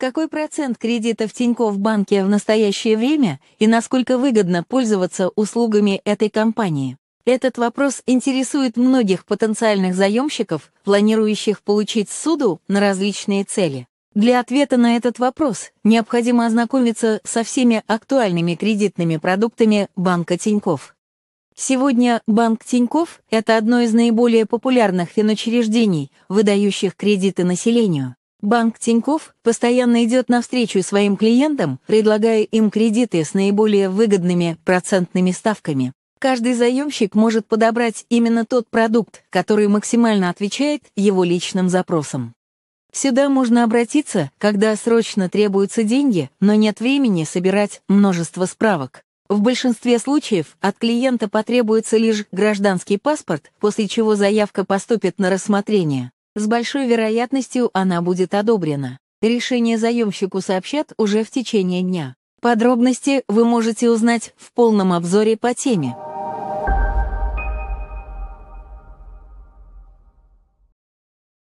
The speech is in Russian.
Какой процент кредита в Тинькофф банке в настоящее время и насколько выгодно пользоваться услугами этой компании? Этот вопрос интересует многих потенциальных заемщиков, планирующих получить суду на различные цели. Для ответа на этот вопрос необходимо ознакомиться со всеми актуальными кредитными продуктами банка Тиньков. Сегодня банк Тиньков – это одно из наиболее популярных финучреждений, выдающих кредиты населению. Банк Тиньков постоянно идет навстречу своим клиентам, предлагая им кредиты с наиболее выгодными процентными ставками. Каждый заемщик может подобрать именно тот продукт, который максимально отвечает его личным запросам. Сюда можно обратиться, когда срочно требуются деньги, но нет времени собирать множество справок. В большинстве случаев от клиента потребуется лишь гражданский паспорт, после чего заявка поступит на рассмотрение. С большой вероятностью она будет одобрена. Решение заемщику сообщат уже в течение дня. Подробности вы можете узнать в полном обзоре по теме.